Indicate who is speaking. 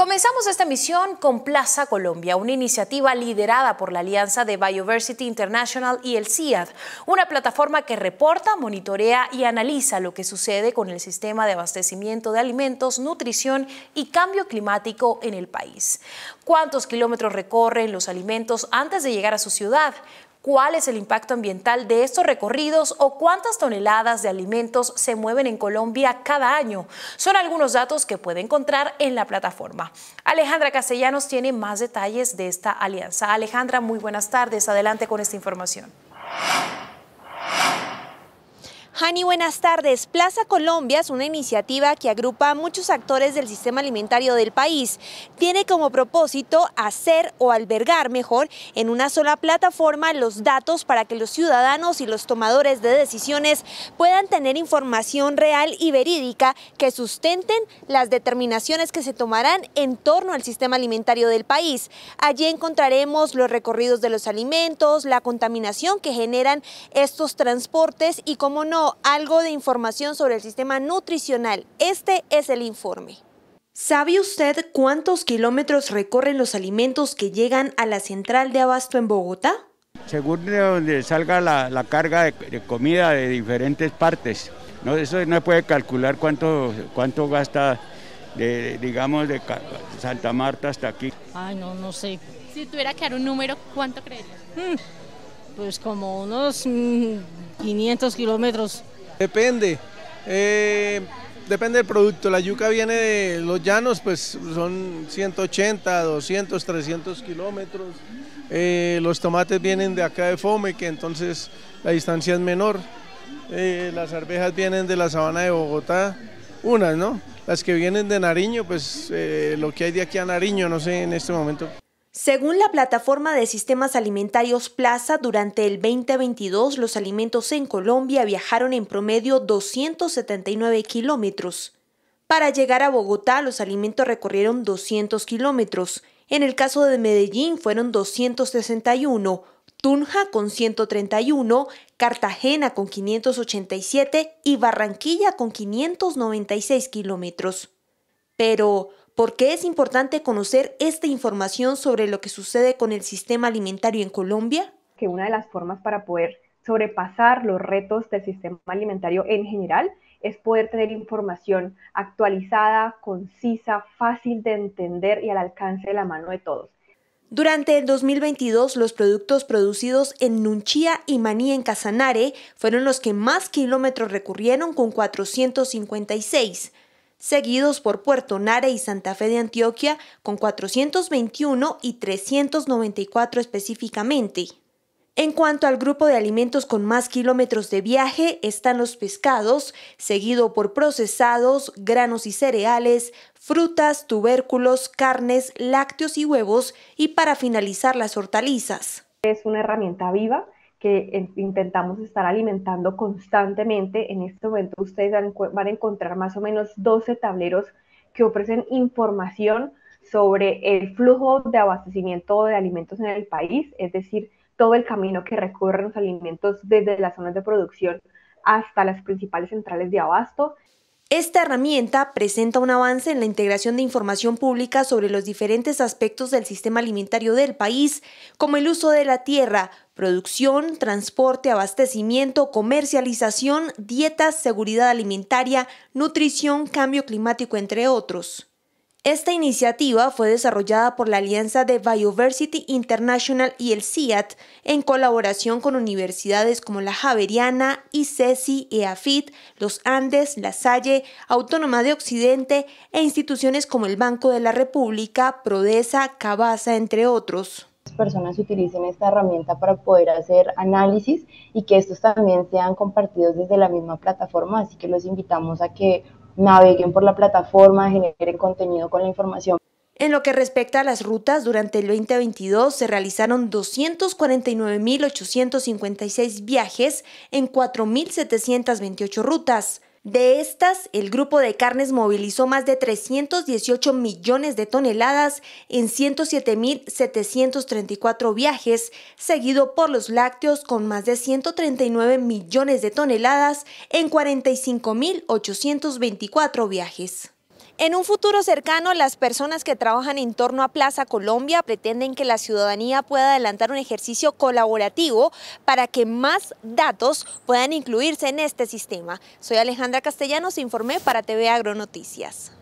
Speaker 1: Comenzamos esta misión con Plaza Colombia, una iniciativa liderada por la Alianza de Biodiversity International y el CIAD, una plataforma que reporta, monitorea y analiza lo que sucede con el sistema de abastecimiento de alimentos, nutrición y cambio climático en el país. ¿Cuántos kilómetros recorren los alimentos antes de llegar a su ciudad? cuál es el impacto ambiental de estos recorridos o cuántas toneladas de alimentos se mueven en Colombia cada año. Son algunos datos que puede encontrar en la plataforma. Alejandra Castellanos tiene más detalles de esta alianza. Alejandra, muy buenas tardes. Adelante con esta información. Hani, buenas
Speaker 2: tardes. Plaza Colombia es una iniciativa que agrupa a muchos actores del sistema alimentario del país. Tiene como propósito hacer o albergar mejor en una sola plataforma los datos para que los ciudadanos y los tomadores de decisiones puedan tener información real y verídica que sustenten las determinaciones que se tomarán en torno al sistema alimentario del país. Allí encontraremos los recorridos de los alimentos, la contaminación que generan estos transportes y, como no, algo de información sobre el sistema nutricional. Este es el informe. ¿Sabe usted cuántos kilómetros recorren los alimentos que llegan a la central de abasto en Bogotá?
Speaker 3: Según de donde salga la, carga de, comida de diferentes partes. No, eso no puede calcular cuánto, cuánto gasta, de, digamos, de Santa Marta hasta aquí.
Speaker 1: Ay, no, no sé. Si tuviera que dar un número, ¿cuánto creería? Mm, pues como unos... Mm, 500 kilómetros.
Speaker 3: Depende, eh, depende del producto. La yuca viene de los llanos, pues son 180, 200, 300 kilómetros. Eh, los tomates vienen de acá de Fome, que entonces la distancia es menor. Eh, las arvejas vienen de la sabana de Bogotá, unas, ¿no? Las que vienen de Nariño, pues lo que hay de aquí a Nariño, no sé en este momento
Speaker 2: según la plataforma de sistemas alimentarios Plaza, durante el 2022 los alimentos en Colombia viajaron en promedio 279 kilómetros. Para llegar a Bogotá los alimentos recorrieron 200 kilómetros. En el caso de Medellín fueron 261, Tunja con 131, Cartagena con 587 y Barranquilla con 596 kilómetros. Pero, ¿Por qué es importante conocer esta información sobre lo que sucede con el sistema alimentario en Colombia?
Speaker 3: Que una de las formas para poder sobrepasar los retos del sistema alimentario en general es poder tener información actualizada, concisa, fácil de entender y al alcance de la mano de todos.
Speaker 2: Durante el 2022, los productos producidos en Nunchía y Maní en Casanare fueron los que más kilómetros recurrieron con 456 seguidos por Puerto Nare y Santa Fe de Antioquia con 421 y 394 específicamente. En cuanto al grupo de alimentos con más kilómetros de viaje están los pescados, seguido por procesados, granos y cereales, frutas, tubérculos, carnes, lácteos y huevos y para finalizar las hortalizas. Es una
Speaker 3: herramienta viva que intentamos estar alimentando constantemente. En este momento ustedes van a encontrar más o menos 12 tableros que ofrecen información sobre el flujo de abastecimiento de alimentos en el país, es decir, todo el camino que recorren los alimentos desde las zonas de producción hasta las principales centrales
Speaker 2: de abasto esta herramienta presenta un avance en la integración de información pública sobre los diferentes aspectos del sistema alimentario del país, como el uso de la tierra, producción, transporte, abastecimiento, comercialización, dietas, seguridad alimentaria, nutrición, cambio climático, entre otros. Esta iniciativa fue desarrollada por la Alianza de Bioversity International y el CIAT en colaboración con universidades como la Javeriana, ICESI, EAFIT, Los Andes, La Salle, Autónoma de Occidente e instituciones como el Banco de la República, Prodesa, Cabaza entre otros Las personas utilicen esta herramienta para poder hacer análisis y que estos también sean compartidos desde la misma plataforma. Así que los invitamos a que naveguen por la plataforma, generen contenido con la información. En lo que respecta a las rutas, durante el 2022 se realizaron 249.856 viajes en 4.728 rutas de estas, el grupo de carnes movilizó más de 318 millones de toneladas en 107.734 viajes, seguido por los lácteos con más de 139 millones de toneladas en 45.824 viajes. En un futuro cercano, las personas que trabajan en torno a Plaza Colombia pretenden que la ciudadanía pueda adelantar un ejercicio colaborativo para que más datos puedan incluirse en este sistema. Soy Alejandra Castellanos, informé para TV Agronoticias.